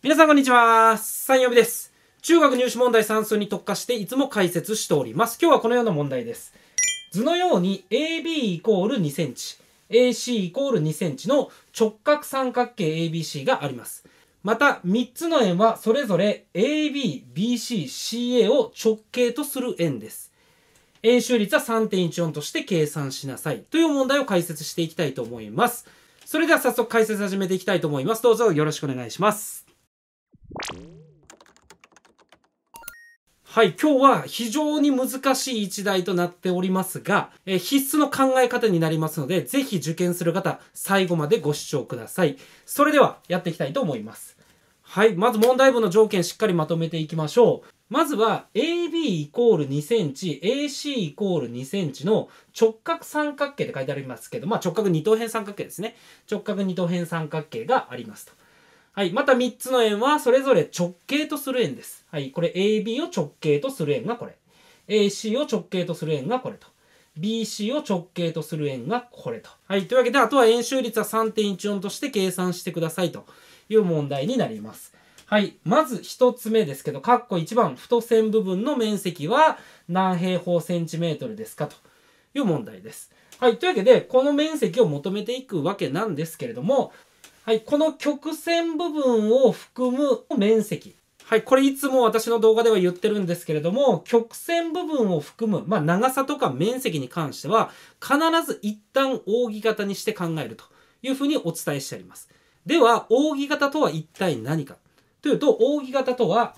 皆さんこんにちは。三曜日です。中学入試問題算数に特化していつも解説しております。今日はこのような問題です。図のように AB イコール2センチ、AC イコール2センチの直角三角形 ABC があります。また3つの円はそれぞれ AB、BC、CA を直径とする円です。円周率は3.14として計算しなさいという問題を解説していきたいと思います。それでは早速解説始めていきたいと思います。どうぞよろしくお願いします。はい、今日は非常に難しい一題となっておりますが、え必須の考え方になりますので、ぜひ受験する方、最後までご視聴ください。それでは、やっていきたいと思います。はい、まず問題文の条件しっかりまとめていきましょう。まずは AB イコール2センチ、AC イコール2センチの直角三角形って書いてありますけど、まあ直角二等辺三角形ですね。直角二等辺三角形がありますと。はい。また3つの円は、それぞれ直径とする円です。はい。これ AB を直径とする円がこれ。AC を直径とする円がこれと。BC を直径とする円がこれと。はい。というわけで、あとは円周率は3.14として計算してくださいという問題になります。はい。まず1つ目ですけど、ッコ1番、太線部分の面積は何平方センチメートルですかという問題です。はい。というわけで、この面積を求めていくわけなんですけれども、はい、この曲線部分を含む面積。はい、これいつも私の動画では言ってるんですけれども、曲線部分を含む、まあ、長さとか面積に関しては、必ず一旦扇形にして考えるというふうにお伝えしてあります。では、扇形とは一体何かというと、扇形とは、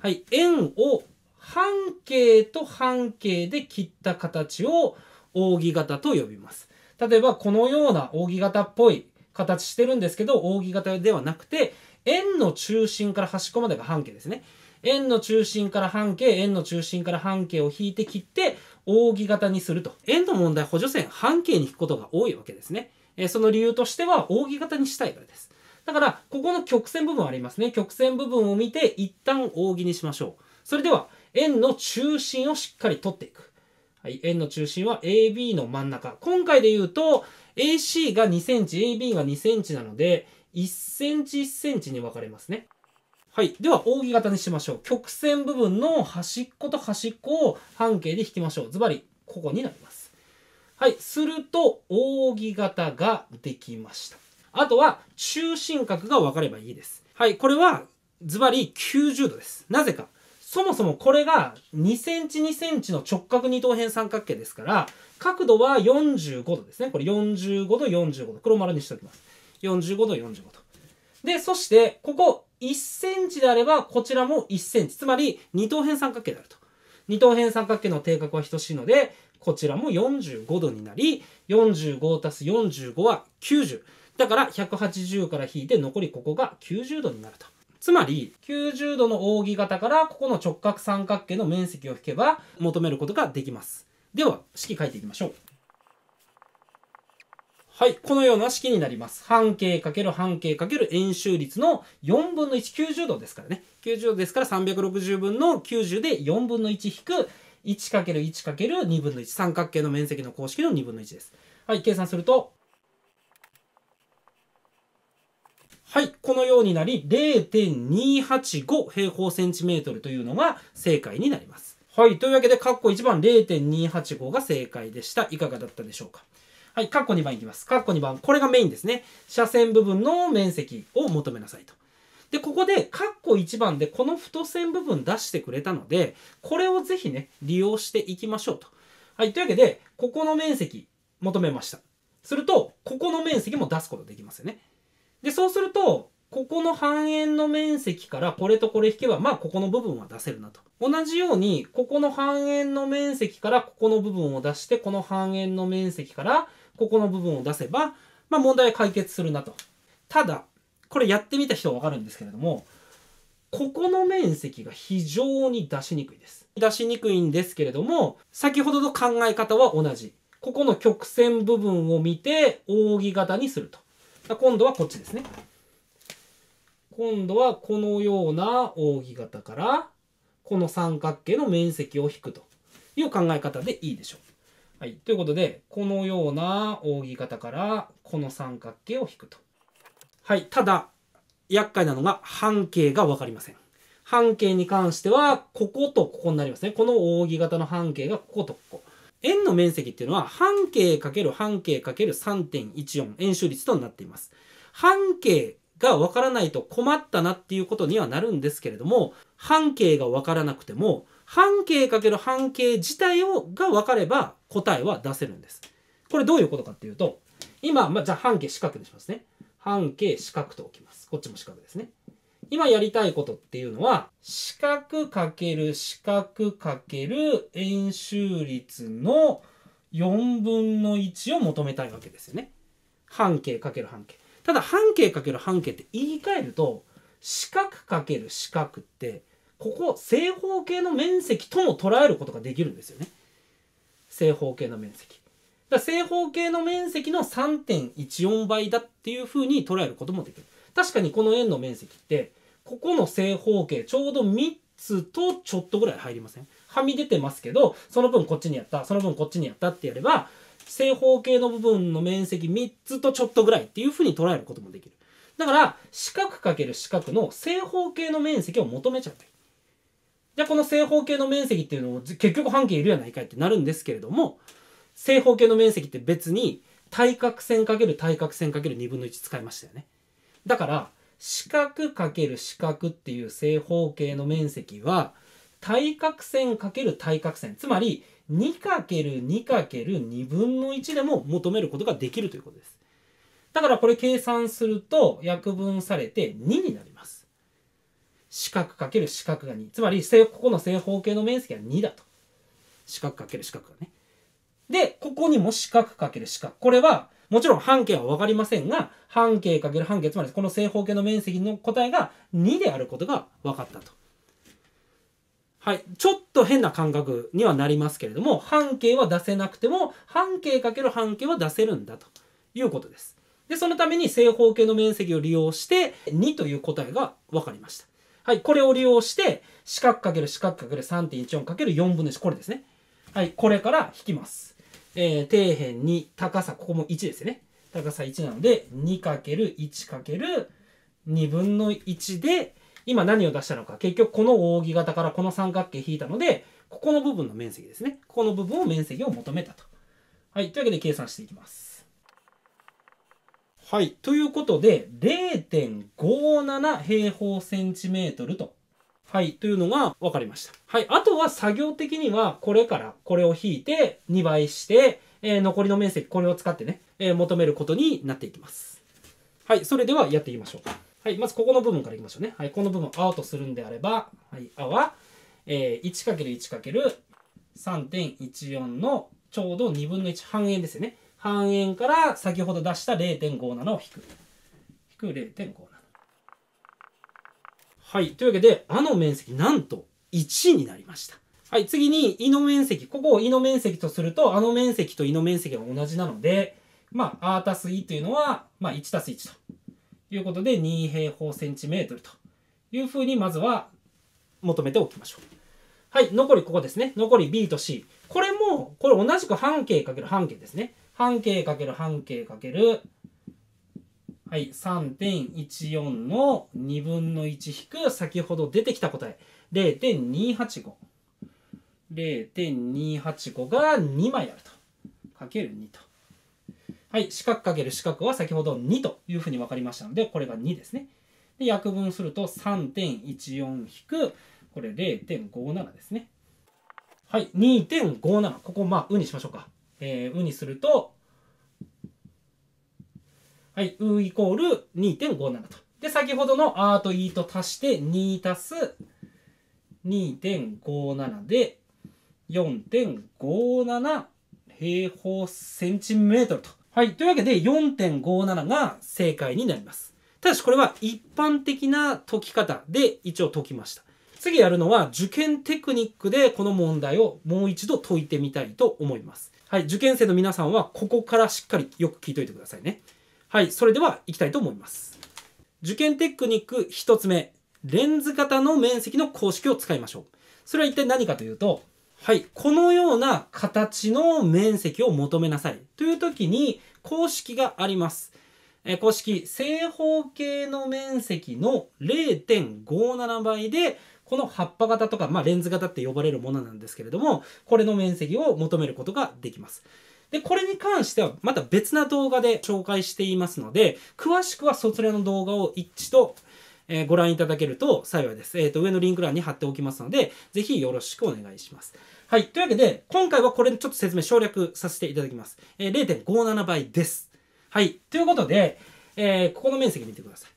はい、円を半径と半径で切った形を扇形と呼びます。例えば、このような扇形っぽい形してるんですけど、扇形ではなくて、円の中心から端っこまでが半径ですね。円の中心から半径、円の中心から半径を引いて切って、扇形にすると。円の問題、補助線、半径に引くことが多いわけですね。えその理由としては、扇形にしたいからです。だから、ここの曲線部分ありますね。曲線部分を見て、一旦扇にしましょう。それでは、円の中心をしっかり取っていく。はい、円の中心は AB の真ん中。今回で言うと、AC が2センチ、AB が2センチなので、1センチ1センチに分かれますね。はい。では、扇形にしましょう。曲線部分の端っこと端っこを半径で引きましょう。ズバリ、ここになります。はい。すると、扇形ができました。あとは、中心角が分かればいいです。はい。これは、ズバリ90度です。なぜか。そもそもこれが2センチ2センチの直角二等辺三角形ですから、角度は45度ですね。これ45度、45度。黒丸にしておきます。45度、45度。で、そして、ここ1センチであれば、こちらも1センチ。つまり、二等辺三角形であると。二等辺三角形の定角は等しいので、こちらも45度になり、45す45は90。だから、180から引いて、残りここが90度になると。つまり、90度の扇形から、ここの直角三角形の面積を引けば、求めることができます。では、式書いていきましょう。はい。このような式になります。半径×半径×円周率の4分の1、90度ですからね。90度ですから360分の90で4分の1引く 1×1×2 分の1。三角形の面積の公式の2分の1です。はい。計算すると、はい。このようになり、0.285平方センチメートルというのが正解になります。はい。というわけで、カッコ1番0.285が正解でした。いかがだったでしょうかはい。カッコ2番いきます。カッコ2番。これがメインですね。斜線部分の面積を求めなさいと。で、ここで、カッコ1番でこの太線部分出してくれたので、これをぜひね、利用していきましょうと。はい。というわけで、ここの面積求めました。すると、ここの面積も出すことできますよね。で、そうすると、ここの半円の面積からこれとこれ引けば、まあここの部分は出せるなと。同じように、ここの半円の面積からここの部分を出して、この半円の面積からここの部分を出せば、まあ問題解決するなと。ただ、これやってみた人はわかるんですけれども、ここの面積が非常に出しにくいです。出しにくいんですけれども、先ほどと考え方は同じ。ここの曲線部分を見て、扇形にすると。今度はこっちですね。今度はこのような扇形からこの三角形の面積を引くという考え方でいいでしょう。はい、ということでこのような扇形からこの三角形を引くと。はい、ただ厄介なのが半径が分かりません。半径に関してはこことここになりますね。この扇形の半径がこことここ。円の面積っていうのは半径×半径 ×3.14 円周率となっています。半径がわからないと困ったなっていうことにはなるんですけれども、半径がわからなくても、半径かける半径自体をが分かれば答えは出せるんです。これどういうことかっていうと、今、まあ、じゃあ半径四角にしますね。半径四角と置きます。こっちも四角ですね。今やりたいことっていうのは、四角かける四角かける円周率の4分の1を求めたいわけですよね。半径かける半径。ただ半径かける半径って言い換えると四角かける四角ってここ正方形の面積とも捉えることができるんですよね。正方形の面積。だ正方形の面積の3.14倍だっていうふうに捉えることもできる。確かにこの円の面積ってここの正方形ちょうど3つとちょっとぐらい入りませんはみ出てますけどその分こっちにやったその分こっちにやったってやれば正方形の部分の面積3つとちょっとぐらいっていうふうに捉えることもできる。だから、四角×四角の正方形の面積を求めちゃってる。じゃあこの正方形の面積っていうのを結局半径いるやないかいってなるんですけれども、正方形の面積って別に対角線かける対角線かける2分の1使いましたよね。だから、四角かける四角っていう正方形の面積は、対角線かける対角線。つまり、2×2×2 分の1でも求めることができるということです。だからこれ計算すると約分されて2になります。四角×四角が2。つまりここの正方形の面積は2だと。四角×四角がね。で、ここにも四角×四角。これは、もちろん半径はわかりませんが、半径×半径、つまりこの正方形の面積の答えが2であることが分かったと。はい、ちょっと変な感覚にはなりますけれども、半径は出せなくても、半径かける半径は出せるんだということです。で、そのために正方形の面積を利用して、2という答えが分かりました。はい、これを利用して、四角かける四角かける3.14かける4分の1、これですね。はい、これから引きます。えー、底辺に高さ、ここも1ですよね。高さ1なので、2かける1かける2分の1で、今何を出したのか、結局この扇形からこの三角形引いたので、ここの部分の面積ですね。ここの部分を面積を求めたと。はい。というわけで計算していきます。はい。ということで、0.57平方センチメートルと。はい。というのが分かりました。はい。あとは作業的には、これからこれを引いて、2倍して、えー、残りの面積、これを使ってね、えー、求めることになっていきます。はい。それではやっていきましょう。はい、まずここの部分からいきましょうね。はい、この部分、青とするんであれば、はい、青は、えー、1×1×3.14 のちょうど2分の1半円ですよね。半円から先ほど出した0.57を引く。引く0.57。はい、というわけで、あの面積、なんと1になりました。はい、次に、胃の面積。ここを胃の面積とすると、あの面積と胃の面積が同じなので、まあ、アータス胃というのは、まあ、1たす1と。いうことで2平方センチメートルというふうにまずは求めておきましょう。はい、残りここですね。残り B と C。これも、これ同じく半径かける半径ですね。半径かける半径かける、はい、3.14の2分の1引く、先ほど出てきた答え、0.285。0.285が2枚あると。かける2と。はい、四角かける四角は先ほど2というふうに分かりましたので、これが2ですね。で、約分すると3.14引く、これ0.57ですね。はい、2.57。ここ、まあ、うにしましょうか。えー、うにすると、はい、うイコール2.57と。で、先ほどのアーとーと足して2足す2.57で4.57平方センチメートルと。はい。というわけで4.57が正解になります。ただしこれは一般的な解き方で一応解きました。次やるのは受験テクニックでこの問題をもう一度解いてみたいと思います。はい。受験生の皆さんはここからしっかりよく聞いといてくださいね。はい。それでは行きたいと思います。受験テクニック1つ目。レンズ型の面積の公式を使いましょう。それは一体何かというと、はい。このような形の面積を求めなさい。という時に公式があります。え公式、正方形の面積の0.57倍で、この葉っぱ型とか、まあ、レンズ型って呼ばれるものなんですけれども、これの面積を求めることができます。で、これに関してはまた別な動画で紹介していますので、詳しくはそちらの動画を一致とえー、ご覧いただけると幸いです。えっ、ー、と、上のリンク欄に貼っておきますので、ぜひよろしくお願いします。はい。というわけで、今回はこれちょっと説明省略させていただきます。えー、0.57倍です。はい。ということで、えここの面積見てください。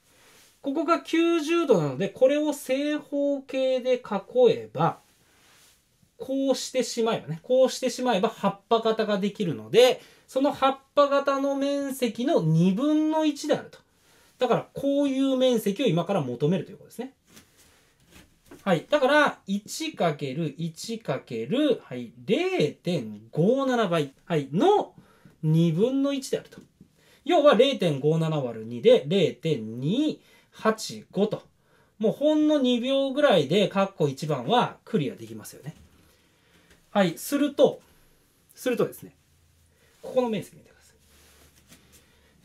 ここが90度なので、これを正方形で囲えば、こうしてしまえばね、こうしてしまえば葉っぱ型ができるので、その葉っぱ型の面積の2分の1であると。だからこういう面積を今から求めるということですね。はい。だから 1×1× はい、0.57倍、はい、の2分の1であると。要は0.57割る2で0.285と。もうほんの2秒ぐらいで括弧1番はクリアできますよね。はい。すると、するとですね、ここの面積見てください。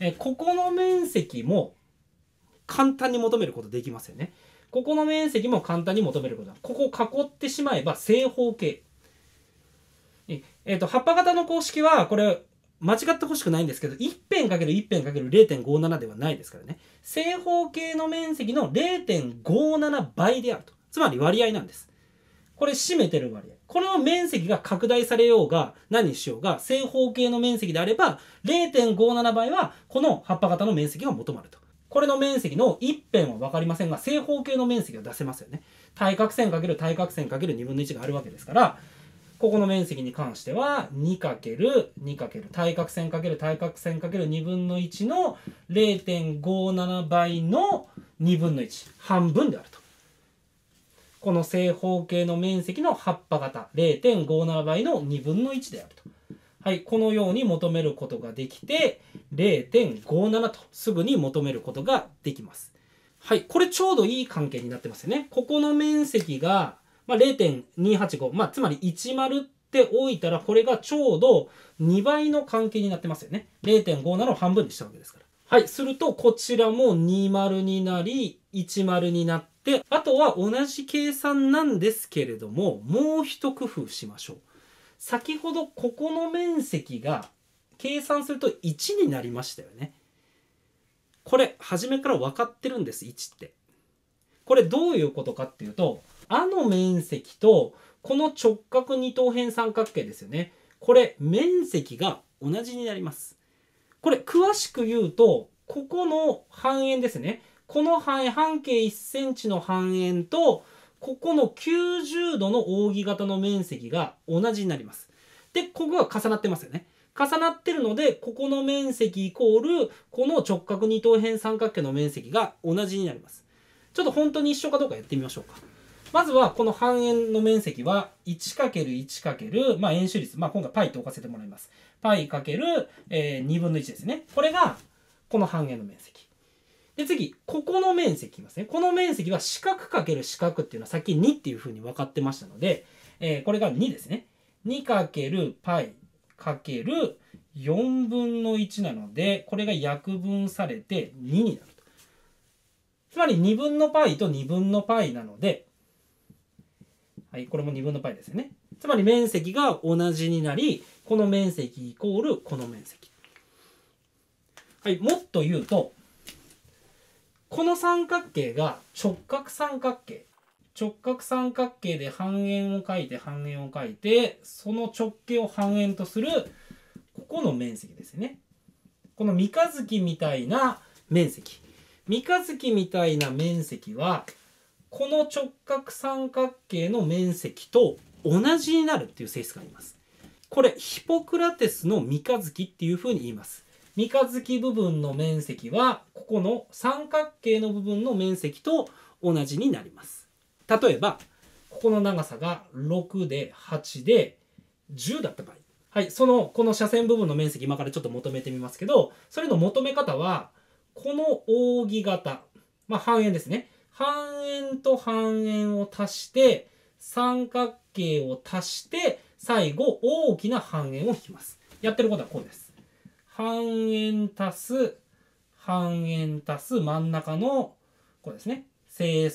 えここの面積も簡単に求めることできますよね。ここの面積も簡単に求めることだ。ここ囲ってしまえば正方形。えっ、えー、と、葉っぱ型の公式は、これ、間違ってほしくないんですけど、1辺 ×1 辺 ×0.57 ではないですからね。正方形の面積の0.57倍であると。つまり割合なんです。これ占めてる割合。これの面積が拡大されようが、何にしようが、正方形の面積であれば、0.57倍はこの葉っぱ型の面積が求まると。これの面積の一辺は分かりませんが、正方形の面積を出せますよね。対角線かける対角線かける2分の1があるわけですから、ここの面積に関しては 2×2× 対角線かける対角線かける2分の1の0.57倍の2分の1半分であると。この正方形の面積の葉っぱ型0.57倍の2分の1であると。はい、このように求めることができて、0.57とすぐに求めることができます。はい、これちょうどいい関係になってますよね。ここの面積が、まあ、0.285、まあ、つまり10っておいたら、これがちょうど2倍の関係になってますよね。0.57を半分にしたわけですから。はい、するとこちらも20になり、10になって、あとは同じ計算なんですけれども、もう一工夫しましょう。先ほどここの面積が計算すると1になりましたよね。これ初めから分かってるんです1って。これどういうことかっていうと「あ」の面積とこの直角二等辺三角形ですよね。これ面積が同じになります。これ詳しく言うとここの半円ですね。この半円半径 1cm の半円とここの90度の扇形の面積が同じになります。で、ここが重なってますよね。重なってるので、ここの面積イコール、この直角二等辺三角形の面積が同じになります。ちょっと本当に一緒かどうかやってみましょうか。まずは、この半円の面積は 1×1× まあ円周率。まあ今回 π と置かせてもらいます。π× え2分の1ですね。これが、この半円の面積。で、次、ここの面積いきますね。この面積は四角かける四角っていうのは先2っていうふうに分かってましたので、えー、これが2ですね。2 π パイる四分の1なので、これが約分されて2になると。つまり2分の π と2分の π なので、はい、これも2分の π ですよね。つまり面積が同じになり、この面積イコールこの面積。はい、もっと言うと、この三角形が直角三角形。直角三角形で半円を書いて半円を書いて、その直径を半円とする、ここの面積ですね。この三日月みたいな面積。三日月みたいな面積は、この直角三角形の面積と同じになるっていう性質があります。これ、ヒポクラテスの三日月っていうふうに言います。三日月部分の面積はここの三角形の部分の面積と同じになります例えばここの長さが6で8で10だった場合はいそのこの斜線部分の面積今からちょっと求めてみますけどそれの求め方はこの扇形まあ半円ですね半円と半円を足して三角形を足して最後大きな半円を引きますやってることはこうです半円足す半円足す真ん中のこれですね正、え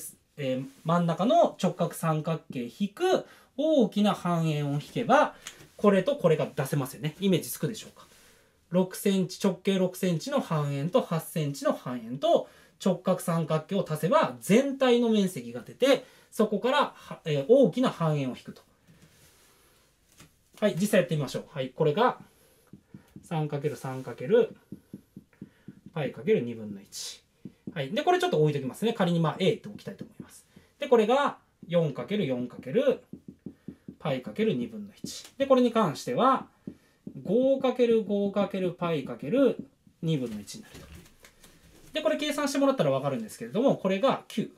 ー、真ん中の直角三角形引く大きな半円を引けばこれとこれが出せますよねイメージつくでしょうか6センチ直径6センチの半円と8センチの半円と直角三角形を足せば全体の面積が出てそこから、えー、大きな半円を引くと。はい、実際やってみましょう。はい、これが 3×3× パイ ×2 分の1。はい。で、これちょっと置いときますね。仮にまあ A って置きたいと思います。で、これが 4×4× パイ ×2 分の1。で、これに関しては 5×5× パイ ×2 分の1になると。で、これ計算してもらったらわかるんですけれども、これが9。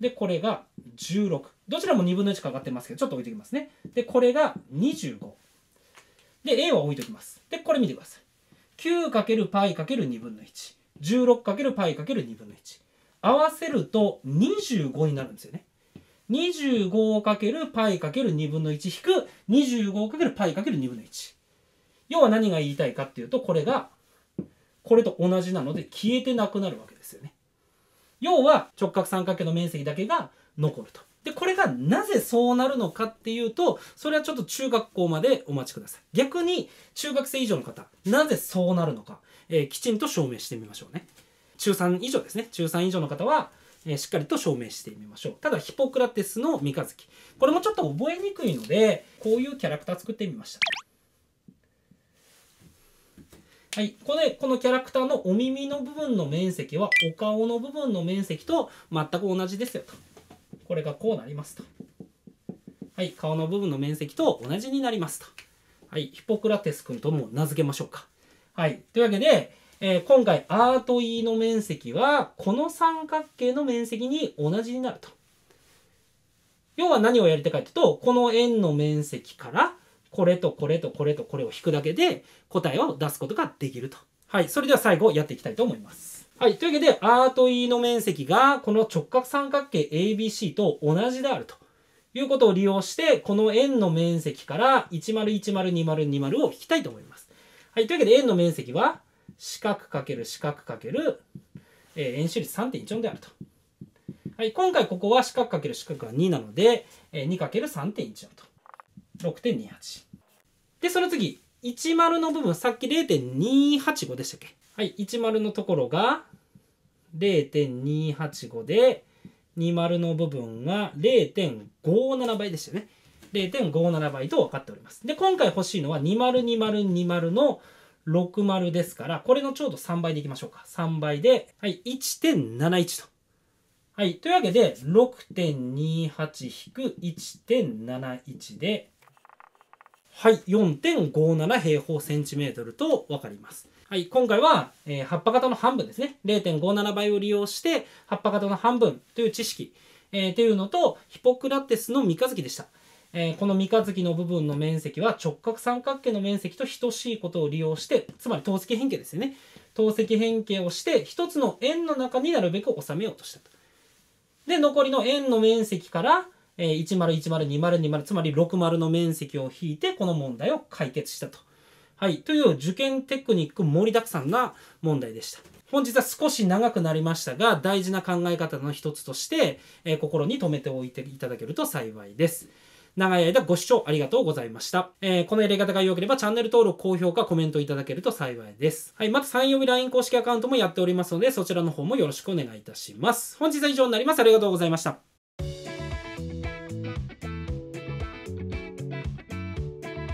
で、これが16。どちらも2分の1かかってますけど、ちょっと置いてきますね。で、これが25。で、A は置いときます。で、これ見てください。9×π×2 分の1。16×π×2 分の1。合わせると25になるんですよね。25をかける π×2 分の1引く25をかける π×2 分の1。要は何が言いたいかっていうと、これが、これと同じなので消えてなくなるわけですよね。要は直角三角形の面積だけが残ると。で、これがなぜそうなるのかっていうと、それはちょっと中学校までお待ちください。逆に、中学生以上の方、なぜそうなるのか、えー、きちんと証明してみましょうね。中3以上ですね。中3以上の方は、えー、しっかりと証明してみましょう。ただ、ヒポクラテスの三日月。これもちょっと覚えにくいので、こういうキャラクター作ってみました。はい。これ、このキャラクターのお耳の部分の面積は、お顔の部分の面積と全く同じですよと。これがこうなりますと。はい、顔の部分の面積と同じになりますと。はい、ヒポクラテス君とも名付けましょうか。はい、というわけで、えー、今回アート E の面積はこの三角形の面積に同じになると。要は何をやりたいかというと、この円の面積からこれとこれとこれとこれを引くだけで答えを出すことができると。はい、それでは最後やっていきたいと思います。はい。というわけで、アート E の面積が、この直角三角形 ABC と同じであるということを利用して、この円の面積から10102020を引きたいと思います。はい。というわけで、円の面積は、四角かける四角る、えー、円周率3.14であると。はい。今回ここは四角かける四角が2なので、えー、2る3 1 4と。6.28。で、その次、10の部分、さっき0.285でしたっけはい、10のところが0.285で、20の部分が0.57倍でしたよね。0.57倍と分かっております。で、今回欲しいのは202020の60ですから、これのちょうど3倍でいきましょうか。3倍で、はい、1.71と。はい、というわけで、6.28-1.71で、はい、4.57平方センチメートルと分かります。はい、今回は、えー、葉っぱ型の半分ですね。0.57倍を利用して、葉っぱ型の半分という知識、えー、というのと、ヒポクラテスの三日月でした。えー、この三日月の部分の面積は直角三角形の面積と等しいことを利用して、つまり透析変形ですよね。透析変形をして、一つの円の中になるべく収めようとしたと。で、残りの円の面積から、えー、10102020つまり60の面積を引いて、この問題を解決したと。はい。という受験テクニック盛りだくさんな問題でした。本日は少し長くなりましたが、大事な考え方の一つとして、えー、心に留めておいていただけると幸いです。長い間ご視聴ありがとうございました。えー、このやり方が良ければチャンネル登録、高評価、コメントいただけると幸いです。はい、また3曜日 LINE 公式アカウントもやっておりますので、そちらの方もよろしくお願いいたします。本日は以上になります。ありがとうございました。